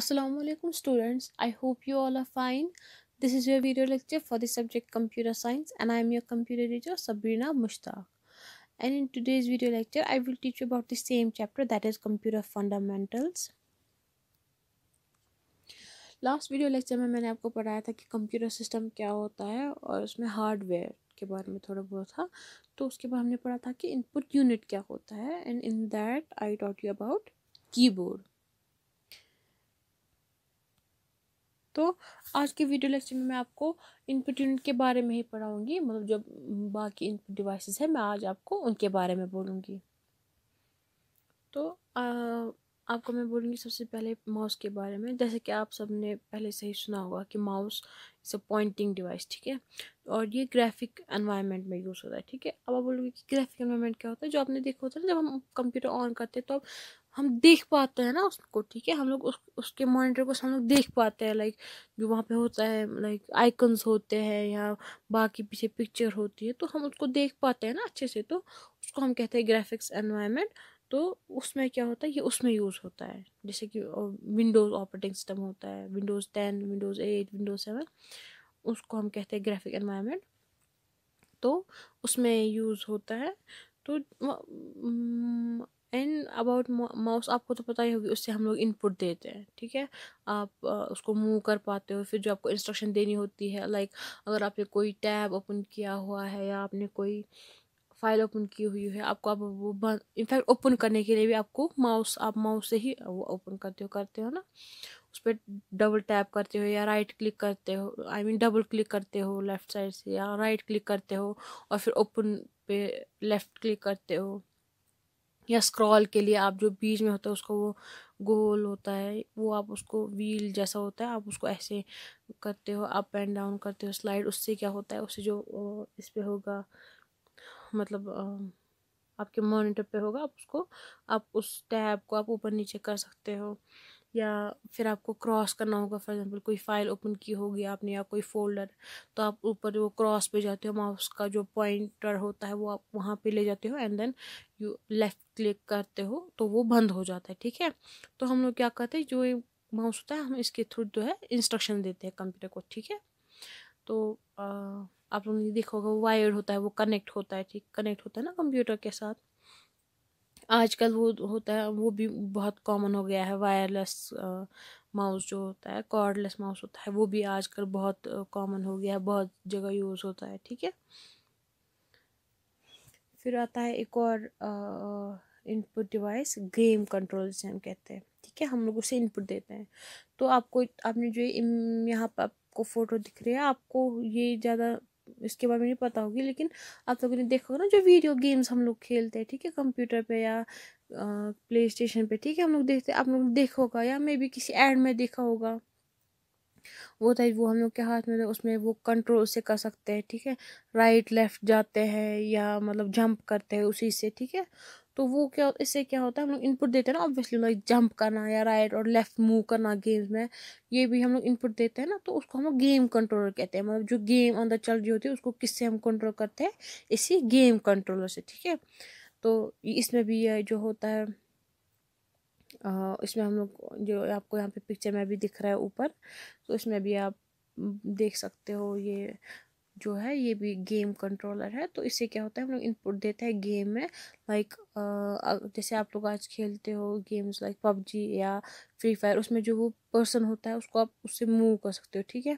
assalamu alaikum students, I hope you all are fine. This is your video lecture for the subject computer science and I am your computer teacher Sabrina Mushtaq. And in today's video lecture, I will teach you about the same chapter that is computer fundamentals. Last video lecture में मैंने आपको पढ़ाया था कि computer system क्या होता है और उसमें हार्डवेयर के बारे में थोड़ा बहुत था तो उसके बाद हमने पढ़ा था कि इनपुट यूनिट क्या होता है and in that I taught you about keyboard तो आज के वीडियो लेक्चर में मैं आपको इनपुट यूनिट के बारे में ही पढ़ाऊँगी मतलब जो बाकी इनपुट डिवाइसेस है मैं आज आपको उनके बारे में बोलूँगी तो आ, आपको मैं बोलूँगी सबसे पहले माउस के बारे में जैसे कि आप सब ने पहले से ही सुना होगा कि माउस इस पॉइंटिंग डिवाइस ठीक है और ये ग्राफिक एनवायरनमेंट में यूज़ होता है ठीक है अब आप बोलोगे कि ग्राफिक एनवायरनमेंट क्या होता है जो आपने देखा होता है जब हम कंप्यूटर ऑन करते हैं तो आप हम देख पाते हैं ना उसको ठीक है हम लोग उस उसके मॉनिटर को हम लोग देख पाते हैं लाइक जो वहाँ पे होता है लाइक आइकन्स होते हैं या बाकी पीछे पिक्चर होती है तो हम उसको देख पाते हैं ना अच्छे से तो उसको हम कहते हैं ग्राफिक्स एनवायरनमेंट तो उसमें क्या होता है ये उसमें यूज़ होता है जैसे कि विंडोज़ ऑपरेटिंग सिस्टम होता है Windows ten Windows eight Windows seven उसको हम कहते हैं ग्राफिक एनवायरनमेंट तो उसमें यूज़ होता है तो एंड अबाउट माउस आपको तो पता ही होगी उससे हम लोग इनपुट देते हैं ठीक है आप उसको मूव कर पाते हो फिर जो आपको इंस्ट्रक्शन देनी होती है लाइक अगर आपने कोई टैब ओपन किया हुआ है या आपने कोई फाइल ओपन की हुई है आपको आप वो इनफैक्ट ओपन करने के लिए भी आपको माउस आप माउस से ही वो ओपन करते हो करते हो ना उस पर डबल टैप करते हो या राइट क्लिक करते हो आई मीन डबल क्लिक करते हो लेफ़्ट साइड से या राइट क्लिक करते हो और फिर ओपन पे लेफ़्ट क्लिक करते हो या स्क्रॉल के लिए आप जो बीच में होता है उसका वो गोल होता है वो आप उसको व्हील जैसा होता है आप उसको ऐसे करते हो अप एंड डाउन करते हो स्लाइड उससे क्या होता है उससे जो इस पर होगा मतलब आपके मॉनिटर पे होगा आप उसको आप उस टैब को आप ऊपर नीचे कर सकते हो या फिर आपको क्रॉस करना होगा फॉर एग्जांपल कोई फाइल ओपन की होगी आपने या कोई फोल्डर तो आप ऊपर वो क्रॉस पे जाते हो माउस का जो पॉइंटर होता है वो आप वहाँ पे ले जाते हो and then you left click करते हो तो वो बंद हो जाता है ठीक है तो हम लोग क्या करते हैं जो माउस होता है हम इसके थ्रू जो है इंस्ट्रक्शन देते हैं कंप्यूटर को ठीक है तो आ, आप लोगों ने देखा होगा वायर होता है वो कनेक्ट होता है ठीक कनेक्ट होता है ना कंप्यूटर के साथ आजकल वो होता है वो भी बहुत कॉमन हो गया है वायरलेस माउस जो होता है कॉर्डलेस माउस होता है वो भी आजकल बहुत कॉमन हो गया है बहुत जगह यूज़ होता है ठीक है फिर आता है एक और इनपुट डिवाइस गेम कंट्रोल जिसे हम कहते हैं ठीक है हम लोग उसे इनपुट देते हैं तो आपको आपने जो यहाँ पर आपको फ़ोटो दिख रही है आपको ये ज़्यादा इसके बारे में नहीं पता होगी लेकिन आप लोगों ने देखा होगा ना जो वीडियो गेम्स हम लोग खेलते हैं ठीक है कंप्यूटर पे या प्ले स्टेशन पे ठीक है हम लोग देखते आप लोग देखा होगा या मे बी किसी एड में देखा होगा वो था वो हम लोग के हाथ में उसमें वो कंट्रोल से कर सकते हैं ठीक है राइट लेफ्ट जाते हैं या मतलब जंप करते हैं उसी से ठीक है तो वो क्या इससे क्या होता है हम लोग इनपुट देते हैं ना ऑब्वियसली लाइक जंप करना या राइट और लेफ्ट मूव करना गेम्स में ये भी हम लोग इनपुट देते हैं ना तो उसको हम लोग गेम कंट्रोलर कहते हैं मतलब जो गेम अंदर चल रही होती है उसको किससे हम कंट्रोल करते हैं इसी गेम कंट्रोलर से ठीक है तो इसमें भी ये जो होता है इसमें हम लोग जो आपको यहाँ पे पिक्चर में भी दिख रहा है ऊपर तो इसमें भी आप देख सकते हो ये जो है ये भी गेम कंट्रोलर है तो इससे क्या होता है हम लोग इनपुट देते हैं गेम में लाइक जैसे आप लोग आज खेलते हो गेम्स लाइक पबजी या फ्री फायर उसमें जो वो पर्सन होता है उसको आप उससे मूव कर सकते हो ठीक है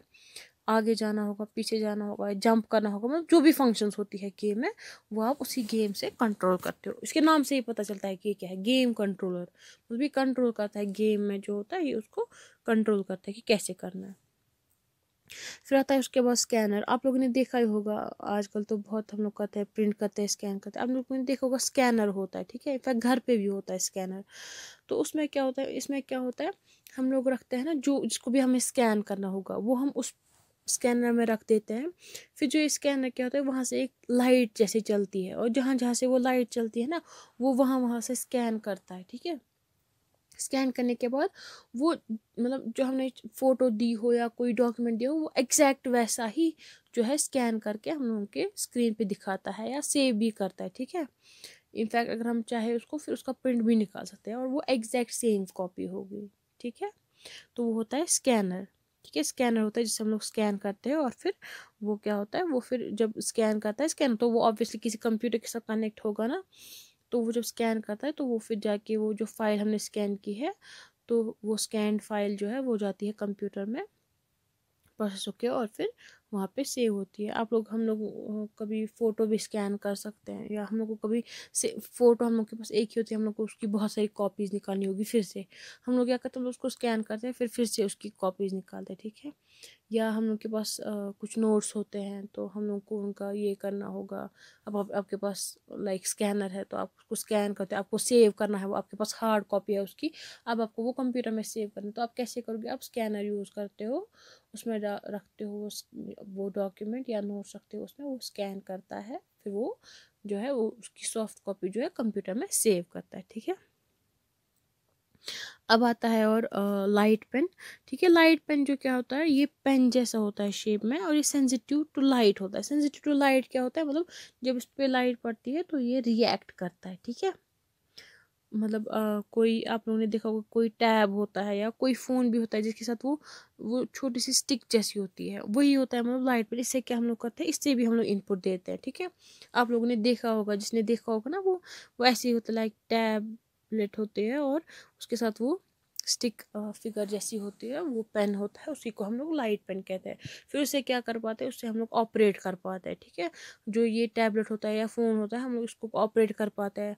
आगे जाना होगा पीछे जाना होगा जंप करना होगा मतलब जो भी फंक्शंस होती है गेम में वो आप उसी गेम से कंट्रोल करते हो इसके नाम से ही पता चलता है कि ये क्या है गेम कंट्रोलर मतलब ये कंट्रोल करता है गेम में जो होता है ये उसको कंट्रोल करता है कि कैसे करना है फिर आता है उसके बाद स्कैनर आप लोगों ने देखा ही होगा आजकल तो बहुत हम लोग करते हैं प्रिंट करते हैं स्कैन करते हैं आप लोगों ने देखा होगा स्कैनर होता है ठीक है इनफैक्ट घर पर भी होता है स्कैनर तो उसमें क्या होता है इसमें क्या होता है हम लोग रखते हैं ना जो जिसको भी हमें स्कैन करना होगा वो हम उस स्कैनर में रख देते हैं फिर जो स्कैनर क्या होता है वहाँ से एक लाइट जैसे चलती है और जहाँ जहाँ से वो लाइट चलती है ना वो वहाँ वहाँ से स्कैन करता है ठीक है स्कैन करने के बाद वो मतलब जो हमने फ़ोटो दी हो या कोई डॉक्यूमेंट दिया हो वो एग्जैक्ट वैसा ही जो है स्कैन करके हम लोगों के स्क्रीन पे दिखाता है या सेव भी करता है ठीक है इनफैक्ट अगर हम चाहे उसको फिर उसका प्रिंट भी निकाल सकते हैं और वो एग्जैक्ट सेम कॉपी होगी ठीक है तो वो होता है स्कैनर ठीक है स्कैनर होता है जिससे हम लोग स्कैन करते हैं और फिर वो क्या होता है वो फिर जब स्कैन करता है स्कैन तो वो ऑब्वियसली किसी कंप्यूटर के साथ कनेक्ट होगा ना तो वो जब स्कैन करता है तो वो फिर जाके वो जो फ़ाइल हमने स्कैन की है तो वो स्कैन फाइल जो है वो जाती है कंप्यूटर में प्रोसेस होकर और फिर वहाँ पे सेव होती है आप लोग हम लोग कभी फ़ोटो भी स्कैन कर सकते हैं या हम लोग को कभी से फ़ोटो हम लोग के पास एक ही होती है हम लोग को उसकी बहुत सारी कॉपीज़ निकालनी होगी फिर से हम लोग क्या करते हैं हम लोग उसको स्कैन करते हैं फिर फिर से उसकी कॉपीज़ निकालते हैं ठीक है या हम लोग के पास कुछ नोट्स होते हैं तो हम लोग को उनका ये करना होगा अब आप, आपके पास लाइक स्कैनर है तो आप उसको स्कैन करते हैं आपको सेव करना है वो आपके पास हार्ड कॉपी है उसकी अब आपको वो कंप्यूटर में सेव करना है तो आप कैसे करोगे आप स्कैनर यूज़ करते हो उसमें रखते हो वो डॉक्यूमेंट या नोट्स रखते हो उसमें वो स्कैन करता है फिर वो जो है वो उसकी सॉफ्ट कॉपी जो है कंप्यूटर में सेव करता है ठीक है अब आता है और लाइट पेन ठीक है लाइट पेन जो क्या होता है ये पेन जैसा होता है शेप में और ये सेंसिटिव टू लाइट होता है सेंसिटिव टू लाइट क्या होता है मतलब जब इस पर लाइट पड़ती है तो ये रिएक्ट करता है ठीक है मतलब आ, कोई आप लोगों ने देखा होगा कोई टैब होता है या कोई फ़ोन भी होता है जिसके साथ वो वो छोटी सी स्टिक जैसी होती है वही होता है मतलब लाइट पर इससे क्या हम लोग करते हैं इससे भी हम लोग इनपुट देते हैं ठीक है आप लोगों ने देखा होगा जिसने देखा होगा ना वो वो ऐसे ही होता है लाइक टैब प्लेट होते हैं और उसके साथ वो स्टिक फिगर जैसी होती है वो पेन होता है उसी को हम लोग लाइट पेन कहते हैं फिर उसे क्या कर पाते हैं उससे हम लोग ऑपरेट कर पाते हैं ठीक है जो ये टैबलेट होता है या फ़ोन होता है हम लोग इसको ऑपरेट कर पाते हैं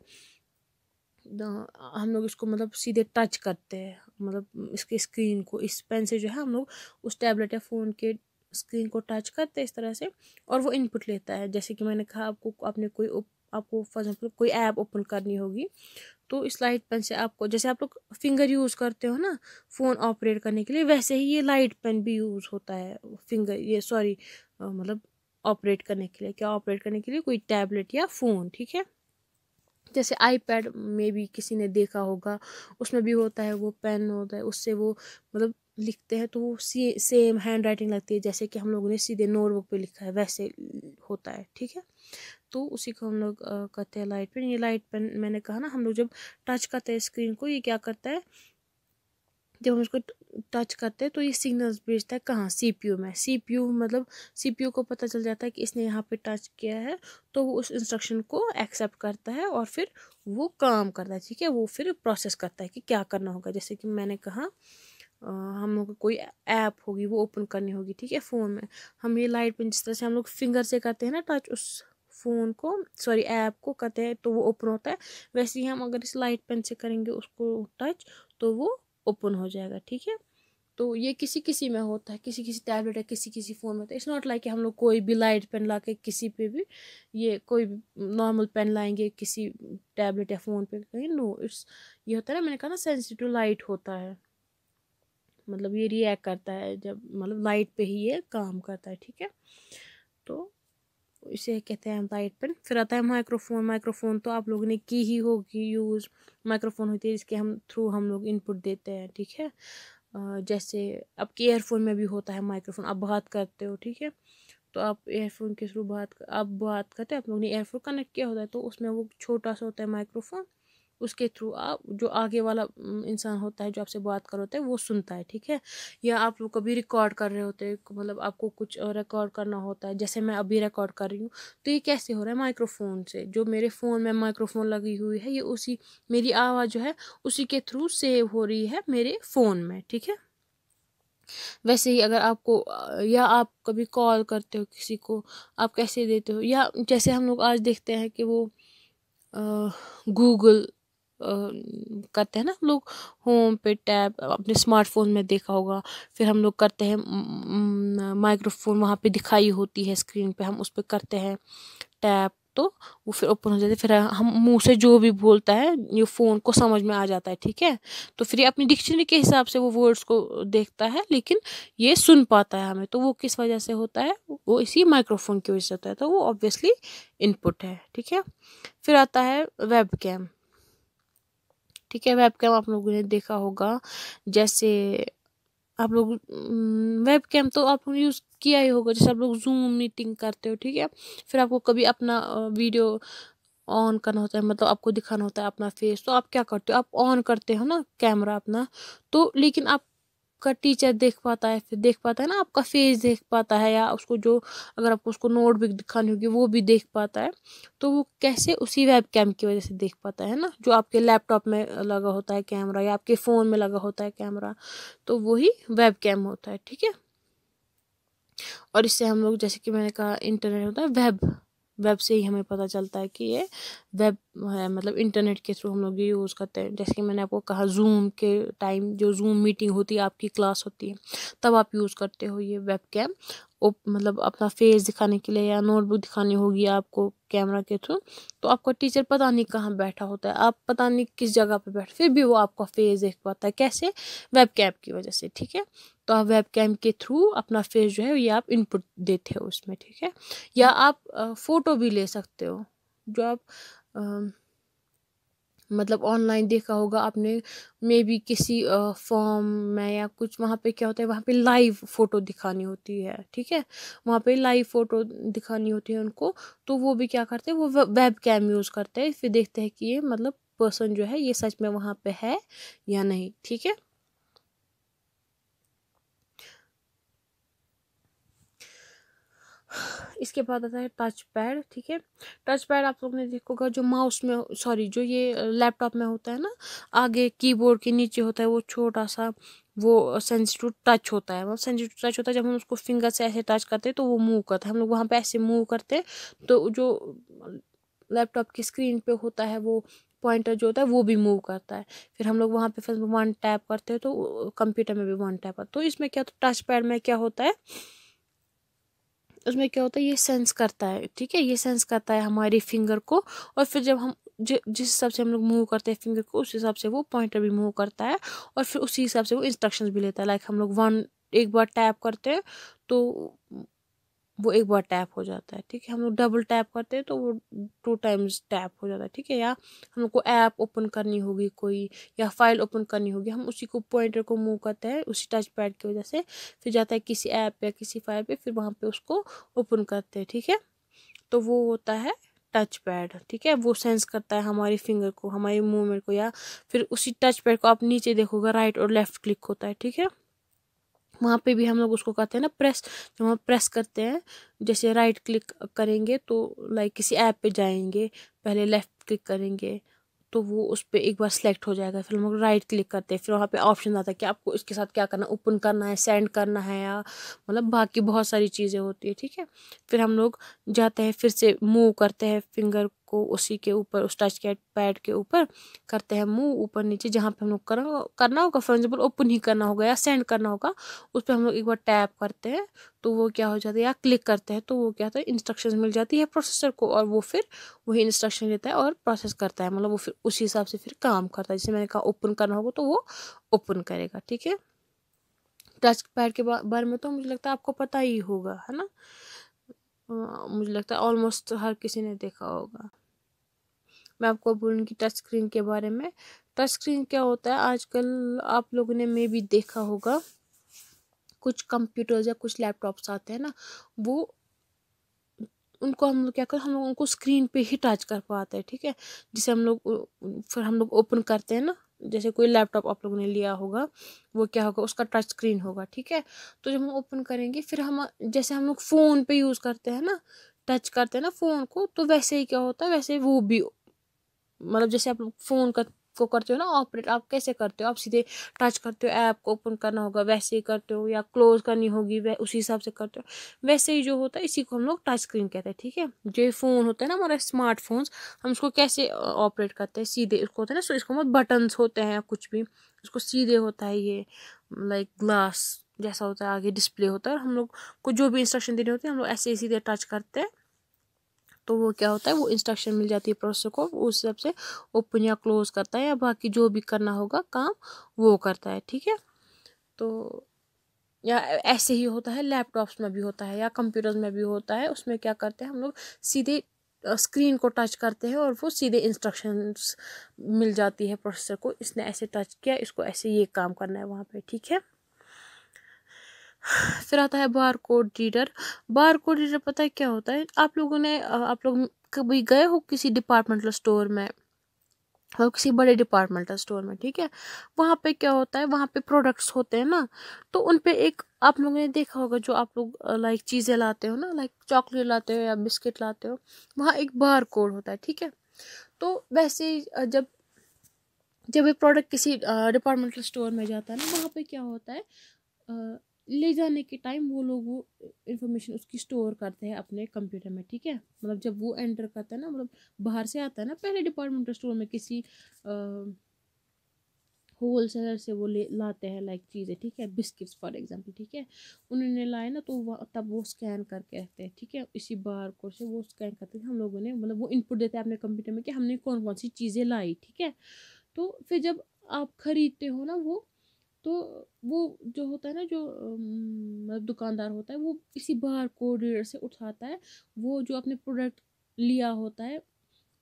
हम लोग इसको मतलब सीधे टच करते हैं मतलब इसके स्क्रीन को इस पेन से जो है हम लोग उस टैबलेट या फ़ोन के स्क्रीन को टच करते हैं इस तरह से और वो इनपुट लेता है जैसे कि मैंने कहा आपको आपने कोई आपको फॉर एग्जाम्पल कोई ऐप ओपन करनी होगी तो इस लाइट पेन से आपको जैसे आप लोग फिंगर यूज़ करते हो ना फ़ोन ऑपरेट करने के लिए वैसे ही ये लाइट पेन भी यूज़ होता है फिंगर ये सॉरी मतलब ऑपरेट करने के लिए क्या ऑपरेट करने के लिए कोई टैबलेट या फ़ोन ठीक है जैसे आईपैड में भी किसी ने देखा होगा उसमें भी होता है वो पेन होता है उससे वो मतलब लिखते हैं तो वो सेम हैंड राइटिंग लगती है जैसे कि हम लोगों ने सीधे नोटबुक पे लिखा है वैसे होता है ठीक है तो उसी को हम लोग कहते हैं लाइट पेन ये लाइट पेन मैंने कहा ना हम लोग जब टच करते हैं स्क्रीन को ये क्या करता है जब हम उसको टच करते हैं तो ये सिग्नल्स भेजता है कहाँ सीपीयू में सीपीयू मतलब सीपीयू को पता चल जाता है कि इसने यहाँ पे टच किया है तो वो उस इंस्ट्रक्शन को एक्सेप्ट करता है और फिर वो काम करता है ठीक है वो फिर प्रोसेस करता है कि क्या करना होगा जैसे कि मैंने कहा हम लोग कोई ऐप होगी वो ओपन करनी होगी ठीक है फ़ोन में हम ये लाइट पेन जिस तरह से हम लोग फिंगर से करते हैं ना टच उस फ़ोन को सॉरी ऐप को कहते हैं तो वो ओपन होता है वैसे ही हम अगर इस लाइट पेन से करेंगे उसको टच तो वो ओपन हो जाएगा ठीक है तो ये किसी किसी में होता है किसी किसी टैबलेट है किसी किसी फ़ोन में होता है इट्स नॉट लाइक कि हम लोग कोई भी लाइट पेन ला के किसी पे भी ये कोई नॉर्मल पेन लाएंगे किसी टैबलेट या फ़ोन पे कहीं नो इट्स ये होता है ना मैंने कहा ना सेंसिटिव लाइट होता है मतलब ये रिएक्ट करता है जब मतलब लाइट पे ही ये काम करता है ठीक है तो इसे कहते हैं लाइट पेन फिर आता है माइक्रोफोन माइक्रोफोन तो आप लोगों ने की ही होगी यूज़ माइक्रोफोन होती है जिसके हम थ्रू हम लोग इनपुट देते हैं ठीक है जैसे आपके एयरफोन में भी होता है माइक्रोफोन आप बात करते हो ठीक है तो आप एयरफोन के थ्रू बात आप बात करते हैं आप लोगों ने एयरफोन कनेक्ट किया होता है तो उसमें वो छोटा सा होता है माइक्रोफोन उसके थ्रू आप जो आगे वाला इंसान होता है जो आपसे बात कर होता है वो सुनता है ठीक है या आप लोग कभी रिकॉर्ड कर रहे होते हैं मतलब आपको कुछ रिकॉर्ड करना होता है जैसे मैं अभी रिकॉर्ड कर रही हूँ तो ये कैसे हो रहा है माइक्रोफोन से जो मेरे फ़ोन में माइक्रोफोन लगी हुई है ये उसी मेरी आवाज़ जो है उसी के थ्रू सेव हो रही है मेरे फ़ोन में ठीक है वैसे ही अगर आपको या आप कभी कॉल करते हो किसी को आप कैसे देते हो या जैसे हम लोग आज देखते हैं कि वो गूगल करते हैं ना हम लोग होम पे टैब अपने स्मार्टफोन में देखा होगा फिर हम लोग करते हैं माइक्रोफोन वहाँ पे दिखाई होती है स्क्रीन पे हम उस पर करते हैं टैप तो वो फिर ओपन हो जाते फिर हम मुंह से जो भी बोलता है ये फ़ोन को समझ में आ जाता है ठीक है तो फिर ये अपनी डिक्शनरी के हिसाब से वो वर्ड्स को देखता है लेकिन ये सुन पाता है हमें तो वो किस वजह से होता है वो इसी माइक्रोफोन की वजह से होता है तो वो ऑब्वियसली इनपुट है ठीक है फिर आता है वेब कैम ठीक है वेबकैम आप लोगों ने देखा होगा जैसे आप लोग वेब कैम तो आप लोग यूज़ किया ही होगा जैसे आप लोग जूम मीटिंग करते हो ठीक है फिर आपको कभी अपना वीडियो ऑन करना होता है मतलब आपको दिखाना होता है अपना फेस तो आप क्या करते हो आप ऑन करते हो ना कैमरा अपना तो लेकिन आप आपका टीचर देख पाता है फिर देख पाता है ना आपका फेस देख पाता है या उसको जो अगर आपको उसको नोटबुक दिखानी होगी वो भी देख पाता है तो वो कैसे उसी वेब कैम की वजह से देख पाता है ना जो आपके लैपटॉप में लगा होता है कैमरा या आपके फ़ोन में लगा होता है कैमरा तो वही वेब कैम होता है ठीक है और इससे हम लोग जैसे कि मैंने कहा इंटरनेट होता है वेब वेब से ही हमें पता चलता है कि ये वेब है मतलब इंटरनेट के थ्रू हम लोग ये यूज़ करते हैं जैसे कि मैंने आपको कहा जूम के टाइम जो जूम मीटिंग होती है आपकी क्लास होती है तब आप यूज़ करते हो ये वेब कैम मतलब अपना फेस दिखाने के लिए या नोटबुक दिखानी होगी आपको कैमरा के थ्रू तो आपका टीचर पता नहीं कहाँ बैठा होता है आप पता नहीं किस जगह पे बैठ फिर भी वो आपका फेस देख पाता है कैसे वेब कैम की वजह से ठीक है तो आप वेब कैम के थ्रू अपना फेस जो है ये आप इनपुट देते हो उसमें ठीक है या आप फ़ोटो भी ले सकते हो जो आप आ, मतलब ऑनलाइन देखा होगा आपने मे बी किसी फॉर्म में या कुछ वहाँ पे क्या होता है वहाँ पे लाइव फ़ोटो दिखानी होती है ठीक है वहाँ पे लाइव फ़ोटो दिखानी होती है उनको तो वो भी क्या करते हैं वो वेब कैम यूज़ करते हैं फिर देखते हैं कि ये मतलब पर्सन जो है ये सच में वहाँ पे है या नहीं ठीक है इसके बाद आता है टच पैड ठीक है टच पैड आप लोग ने देखोगा जो माउस में सॉरी जो ये लैपटॉप में होता है ना आगे कीबोर्ड के नीचे होता है वो छोटा सा वो सेंसिटिव टच होता है मतलब सेंसिटिव टच होता है जब हम उसको फिंगर से ऐसे टच करते हैं तो वो मूव करता है हम लोग वहाँ पर ऐसे मूव करते हैं तो जो लैपटॉप की स्क्रीन पर होता है वो पॉइंटर जो होता है वो भी मूव करता है फिर हम लोग वहाँ पे फिर वन टैप करते हैं तो कंप्यूटर में भी वन टैप करते तो इसमें क्या होता है टच पैड में क्या होता है उसमें क्या होता है ये सेंस करता है ठीक है ये सेंस करता है हमारे फिंगर को और फिर जब हम जिस हिसाब से हम लोग मूव करते हैं फिंगर को उस हिसाब से वो पॉइंटर भी मूव करता है और फिर उसी हिसाब से वो इंस्ट्रक्शंस भी लेता है लाइक हम लोग वन एक बार टैप करते हैं तो वो एक बार टैप हो जाता है ठीक है हम लोग डबल टैप करते हैं तो वो टू टाइम्स टैप हो जाता है ठीक है या हम लोग को ऐप ओपन करनी होगी कोई या फाइल ओपन करनी होगी हम उसी को पॉइंटर को मूव करते हैं उसी टच पैड की वजह से फिर जाता है किसी ऐप या किसी फाइल पे फिर वहाँ पे उसको ओपन करते हैं ठीक है तो वो होता है टच पैड ठीक है वो सेंस करता है हमारी फिंगर को हमारे मूवमेंट को या फिर उसी टच पैड को आप नीचे देखोगे राइट और लेफ़्ट क्लिक होता है ठीक है वहाँ पे भी हम लोग उसको कहते हैं ना प्रेस जब हम प्रेस करते हैं जैसे राइट क्लिक करेंगे तो लाइक किसी ऐप पे जाएंगे पहले लेफ़्ट क्लिक करेंगे तो वो उस पर एक बार सेलेक्ट हो जाएगा फिर हम लोग राइट क्लिक करते हैं फिर वहाँ पे ऑप्शन आता है कि आपको इसके साथ क्या करना ओपन करना है सेंड करना है या मतलब बाकी बहुत सारी चीज़ें होती है ठीक है फिर हम लोग जाते हैं फिर से मूव करते हैं फिंगर को उसी के ऊपर उस टच के पैड के ऊपर करते हैं मुंह ऊपर नीचे जहाँ पे हम लोग करना करना होगा फॉर एग्जाम्पल ओपन ही करना होगा या सेंड करना होगा उस पर हम लोग एक बार टैप करते हैं तो वो क्या हो जाता है या क्लिक करते हैं तो वो क्या होता है इंस्ट्रक्शन मिल जाती है प्रोसेसर को और वो फिर वही इंस्ट्रक्शन लेता है और प्रोसेस करता है मतलब वो फिर उसी हिसाब से फिर काम करता है जैसे मैंने कहा ओपन करना होगा तो वो ओपन करेगा ठीक है टच पैड के बारे में तो मुझे लगता है आपको पता ही होगा है ना हाँ, मुझे लगता है ऑलमोस्ट हर किसी ने देखा होगा मैं आपको बोलूँगी टच स्क्रीन के बारे में टच स्क्रीन क्या होता है आजकल आप लोगों ने मे भी देखा होगा कुछ कंप्यूटर्स या कुछ लैपटॉप्स आते हैं ना वो उनको हम लोग क्या कर हम लोग उनको स्क्रीन पे ही टच कर पाते हैं ठीक है जिसे हम लोग फिर हम लोग ओपन करते हैं ना जैसे कोई लैपटॉप आप लोगों ने लिया होगा वो क्या होगा उसका टच स्क्रीन होगा ठीक है तो जब हम ओपन करेंगे फिर हम जैसे हम लोग फ़ोन पे यूज़ करते हैं ना टच करते हैं ना फ़ोन को तो वैसे ही क्या होता है वैसे वो भी मतलब जैसे आप लोग फ़ोन का को करते हो ना ऑपरेट आप कैसे करते हो आप सीधे टच करते हो ऐप को ओपन करना होगा वैसे ही करते हो या क्लोज करनी होगी वह उसी हिसाब से करते हो वैसे ही जो होता है इसी को हम लोग टच स्क्रीन कहते हैं ठीक है जो फ़ोन होता है ना हमारे स्मार्टफोन्स हम उसको कैसे ऑपरेट करते हैं सीधे उसको होता है ना सो इसको हम बटन्स होते हैं कुछ भी उसको सीधे होता है ये लाइक ग्लास जैसा होता है आगे डिस्प्ले होता है और हम लोग को जो भी इंस्ट्रक्शन देने होते हैं हम लोग ऐसे ही सीधे टच करते हैं तो वो क्या होता है वो इंस्ट्रक्शन मिल जाती है प्रोसेसर को उस हिसाब से ओपन या क्लोज करता है या बाकी जो भी करना होगा काम वो करता है ठीक है तो या ऐसे ही होता है लैपटॉप्स में भी होता है या कंप्यूटर्स में भी होता है उसमें क्या करते हैं हम लोग सीधे स्क्रीन को टच करते हैं और वो सीधे इंस्ट्रक्शंस मिल जाती है प्रोसेसर को इसने ऐसे टच किया इसको ऐसे ये काम करना है वहाँ पे ठीक है फिर आता है barcode reader barcode reader पता है क्या होता है आप लोगों ने आप लोग कभी गए हो किसी डिपार्टमेंटल स्टोर में और मतलब किसी बड़े डिपार्टमेंटल स्टोर में ठीक है वहाँ पे क्या होता है वहाँ पे प्रोडक्ट्स होते हैं ना तो उन पे एक आप लोगों ने देखा होगा जो आप लोग लाइक चीज़ें लाते हो ना लाइक चॉकलेट लाते हो या बिस्किट लाते हो वहाँ एक बार कोड होता है ठीक है तो वैसे जब जब ये प्रोडक्ट किसी डिपार्टमेंटल स्टोर में जाता है ना वहाँ पे क्या होता है ले जाने के टाइम वो लोग वो इन्फॉर्मेशन उसकी स्टोर करते हैं अपने कंप्यूटर में ठीक है मतलब जब वो एंटर करता है ना मतलब बाहर से आता है ना पहले डिपार्टमेंटल स्टोर में किसी होल सेलर से वो ले लाते हैं लाइक चीज़ें ठीक है बिस्किट्स फॉर एग्जांपल ठीक है उन्होंने लाए ना तो वह तब वो स्कैन करके रहते हैं ठीक है इसी बार को से वो स्कैन करते हैं हम लोगों ने मतलब वो इनपुट देते हैं अपने कंप्यूटर में कि हमने कौन कौन सी चीज़ें लाई ठीक है तो फिर जब आप ख़रीदते हो ना वो तो वो जो होता है ना जो मतलब दुकानदार होता है वो इसी बार कोड रीडर से उठाता है वो जो अपने प्रोडक्ट लिया होता है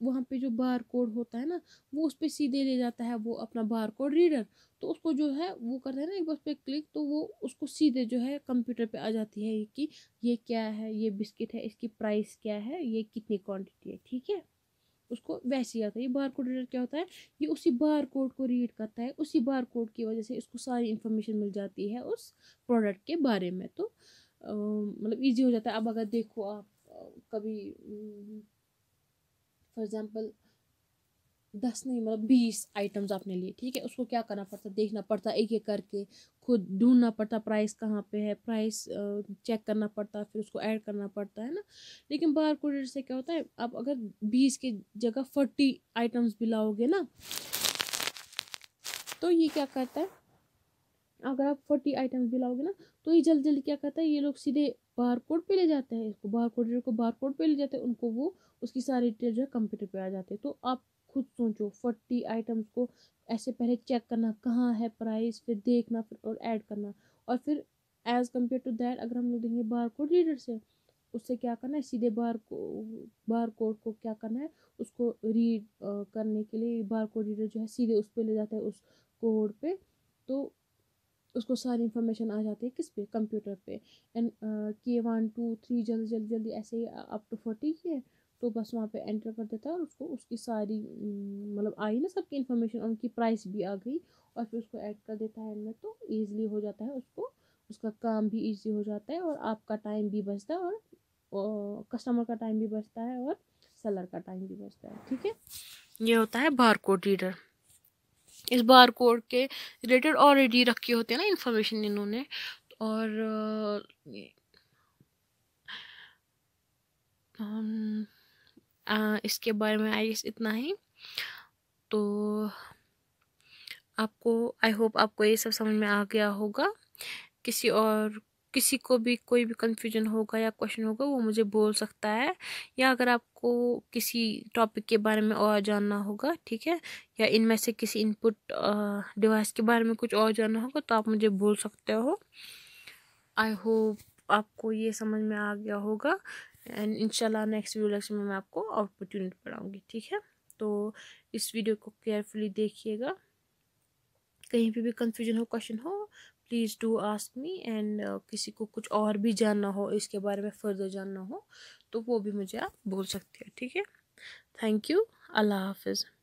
वहाँ पे जो बार कोड होता है ना वो उस पर सीधे ले जाता है वो अपना बार कोड रीडर तो उसको जो है वो करता है ना एक बार उस पर क्लिक तो वो उसको सीधे जो है कंप्यूटर पे आ जाती है कि ये क्या है ये बिस्किट है इसकी प्राइस क्या है ये कितनी क्वांटिटी है ठीक है उसको वैसे ही आता है ये बार कोड रीडर क्या होता है ये उसी बार कोड को रीड करता है उसी बार कोड की वजह से इसको सारी इन्फॉर्मेशन मिल जाती है उस प्रोडक्ट के बारे में तो मतलब ईजी हो जाता है अब अगर देखो आप कभी फॉर एग्ज़ाम्पल दस नहीं मतलब बीस आइटम्स अपने लिए ठीक है उसको क्या करना पड़ता देखना पड़ता एक एक करके खुद ढूंढना पड़ता प्राइस कहाँ पे है प्राइस चेक करना पड़ता फिर उसको ऐड करना पड़ता है ना लेकिन बार कोड से क्या होता है आप अगर बीस के जगह फोर्टी आइटम्स भी लाओगे ना तो ये क्या करता है अगर आप फोर्टी आइटम्स भी लाओगे ना तो ये जल्दी जल्दी क्या करता है ये लोग सीधे बार कोड पर ले जाते हैं इसको बार कोड को बार कोड पर ले जाते हैं उनको वो उसकी सारी डिटेल जो है कंप्यूटर पर आ जाते हैं तो आप खुद सोचो फोर्टी आइटम्स को ऐसे पहले चेक करना कहाँ है प्राइस फिर देखना फिर और ऐड करना और फिर एज़ कम्पेयर टू दैट अगर हम लोग देंगे बार कोड रीडर से उससे क्या करना है सीधे बार को बार कोड को क्या करना है उसको रीड करने के लिए बार कोड रीडर जो है सीधे उस पर ले जाता है उस कोड पे तो उसको सारी इंफॉर्मेशन आ जाती है किस पे कंप्यूटर पे एंड के वन टू थ्री जल्दी जल्दी जल्दी ऐसे ही अप टू फोर्टी के तो बस वहाँ पे एंटर कर देता है और उसको उसकी सारी मतलब आई ना सबकी इन्फॉर्मेशन और उनकी प्राइस भी आ गई और फिर उसको ऐड कर देता है इनमें तो ईज़िली हो जाता है उसको उसका काम भी ईजी हो जाता है और आपका टाइम भी बचता है और, कस्टमर का टाइम भी बचता है और सेलर का टाइम भी बचता है ठीक है ये होता है बार कोड रीडर इस बार कोड के रिलेटेड ऑलरेडी रखे होते हैं ना इन्फॉर्मेशन इन्होंने और um, आ, इसके बारे में आई इतना ही तो आपको आई होप आपको ये सब समझ में आ गया होगा किसी और किसी को भी कोई भी कन्फ्यूजन होगा या क्वेश्चन होगा वो मुझे बोल सकता है या अगर आपको किसी टॉपिक के बारे में और जानना होगा ठीक है या इनमें से किसी इनपुट डिवाइस के बारे में कुछ और जानना होगा तो आप मुझे बोल सकते हो आई होप आपको ये समझ में आ गया होगा एंड इंशाल्लाह नेक्स्ट वीडियो लेक्चर में मैं आपको आउटपुट यूनिट पढ़ाऊँगी ठीक है तो इस वीडियो को केयरफुली देखिएगा कहीं पे भी कन्फ्यूजन हो क्वेश्चन हो please do ask me and किसी को कुछ और भी जानना हो इसके बारे में फर्दर जानना हो तो वो भी मुझे आप बोल सकते हो ठीक है थैंक यू अल्लाह हाफिज़